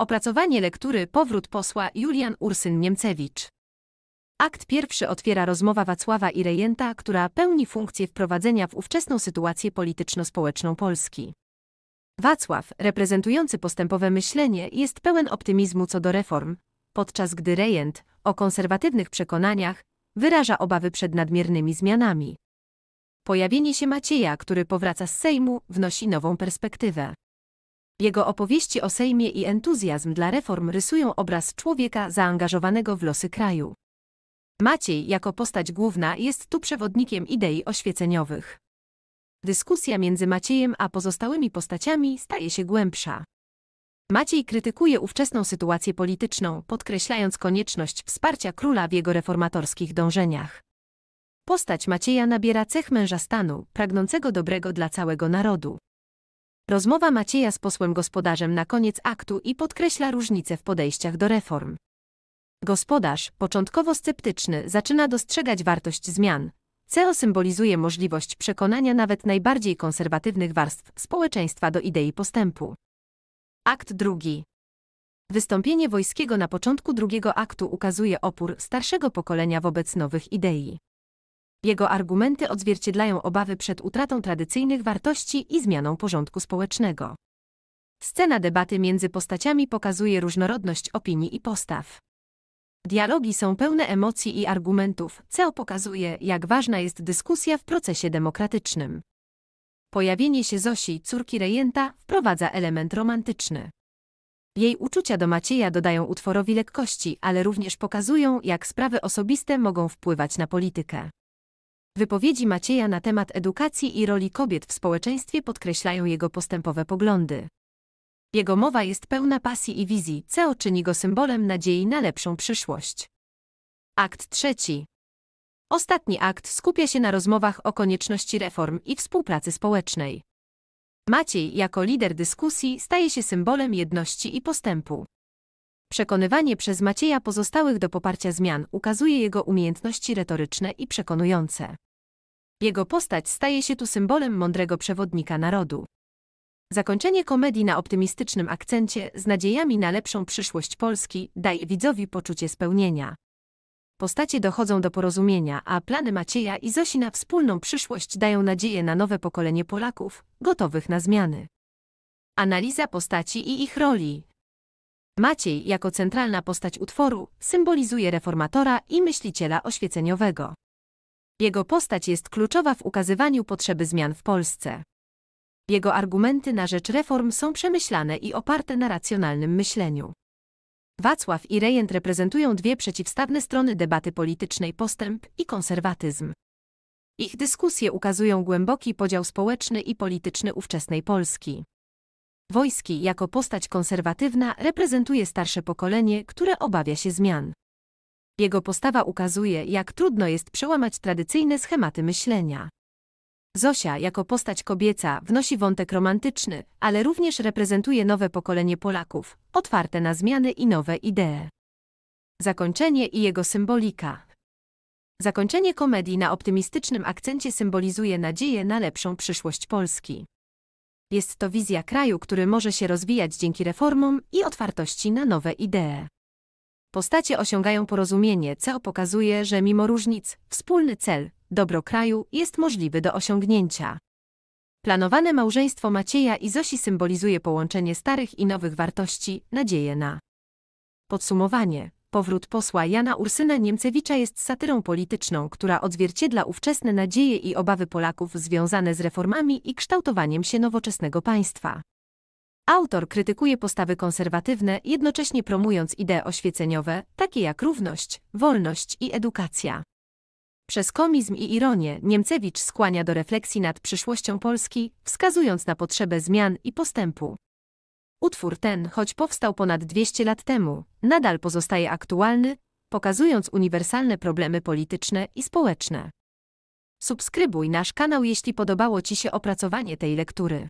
Opracowanie lektury Powrót posła Julian Ursyn Niemcewicz. Akt pierwszy otwiera rozmowa Wacława i Rejenta, która pełni funkcję wprowadzenia w ówczesną sytuację polityczno-społeczną Polski. Wacław, reprezentujący postępowe myślenie, jest pełen optymizmu co do reform, podczas gdy Rejent, o konserwatywnych przekonaniach, wyraża obawy przed nadmiernymi zmianami. Pojawienie się Macieja, który powraca z Sejmu, wnosi nową perspektywę. Jego opowieści o Sejmie i entuzjazm dla reform rysują obraz człowieka zaangażowanego w losy kraju. Maciej jako postać główna jest tu przewodnikiem idei oświeceniowych. Dyskusja między Maciejem a pozostałymi postaciami staje się głębsza. Maciej krytykuje ówczesną sytuację polityczną, podkreślając konieczność wsparcia króla w jego reformatorskich dążeniach. Postać Macieja nabiera cech męża stanu, pragnącego dobrego dla całego narodu. Rozmowa Macieja z posłem gospodarzem na koniec aktu i podkreśla różnice w podejściach do reform. Gospodarz, początkowo sceptyczny, zaczyna dostrzegać wartość zmian. CEO symbolizuje możliwość przekonania nawet najbardziej konserwatywnych warstw społeczeństwa do idei postępu. Akt drugi. Wystąpienie wojskiego na początku drugiego aktu ukazuje opór starszego pokolenia wobec nowych idei. Jego argumenty odzwierciedlają obawy przed utratą tradycyjnych wartości i zmianą porządku społecznego. Scena debaty między postaciami pokazuje różnorodność opinii i postaw. Dialogi są pełne emocji i argumentów, co pokazuje, jak ważna jest dyskusja w procesie demokratycznym. Pojawienie się Zosi, córki rejenta, wprowadza element romantyczny. Jej uczucia do Macieja dodają utworowi lekkości, ale również pokazują, jak sprawy osobiste mogą wpływać na politykę. Wypowiedzi Macieja na temat edukacji i roli kobiet w społeczeństwie podkreślają jego postępowe poglądy. Jego mowa jest pełna pasji i wizji, co czyni go symbolem nadziei na lepszą przyszłość. Akt trzeci. Ostatni akt skupia się na rozmowach o konieczności reform i współpracy społecznej. Maciej, jako lider dyskusji, staje się symbolem jedności i postępu. Przekonywanie przez Macieja pozostałych do poparcia zmian ukazuje jego umiejętności retoryczne i przekonujące. Jego postać staje się tu symbolem mądrego przewodnika narodu. Zakończenie komedii na optymistycznym akcencie z nadziejami na lepszą przyszłość Polski daje widzowi poczucie spełnienia. Postacie dochodzą do porozumienia, a plany Macieja i Zosi na wspólną przyszłość dają nadzieję na nowe pokolenie Polaków, gotowych na zmiany. Analiza postaci i ich roli. Maciej jako centralna postać utworu symbolizuje reformatora i myśliciela oświeceniowego. Jego postać jest kluczowa w ukazywaniu potrzeby zmian w Polsce. Jego argumenty na rzecz reform są przemyślane i oparte na racjonalnym myśleniu. Wacław i Rejent reprezentują dwie przeciwstawne strony debaty politycznej postęp i konserwatyzm. Ich dyskusje ukazują głęboki podział społeczny i polityczny ówczesnej Polski. Wojski jako postać konserwatywna reprezentuje starsze pokolenie, które obawia się zmian. Jego postawa ukazuje, jak trudno jest przełamać tradycyjne schematy myślenia. Zosia jako postać kobieca wnosi wątek romantyczny, ale również reprezentuje nowe pokolenie Polaków, otwarte na zmiany i nowe idee. Zakończenie i jego symbolika. Zakończenie komedii na optymistycznym akcencie symbolizuje nadzieję na lepszą przyszłość Polski. Jest to wizja kraju, który może się rozwijać dzięki reformom i otwartości na nowe idee. Postacie osiągają porozumienie, co pokazuje, że mimo różnic, wspólny cel, dobro kraju, jest możliwy do osiągnięcia. Planowane małżeństwo Macieja i Zosi symbolizuje połączenie starych i nowych wartości, nadzieję na. Podsumowanie. Powrót posła Jana Ursyna Niemcewicza jest satyrą polityczną, która odzwierciedla ówczesne nadzieje i obawy Polaków związane z reformami i kształtowaniem się nowoczesnego państwa. Autor krytykuje postawy konserwatywne, jednocześnie promując idee oświeceniowe, takie jak równość, wolność i edukacja. Przez komizm i ironię Niemcewicz skłania do refleksji nad przyszłością Polski, wskazując na potrzebę zmian i postępu. Utwór ten, choć powstał ponad 200 lat temu, nadal pozostaje aktualny, pokazując uniwersalne problemy polityczne i społeczne. Subskrybuj nasz kanał, jeśli podobało Ci się opracowanie tej lektury.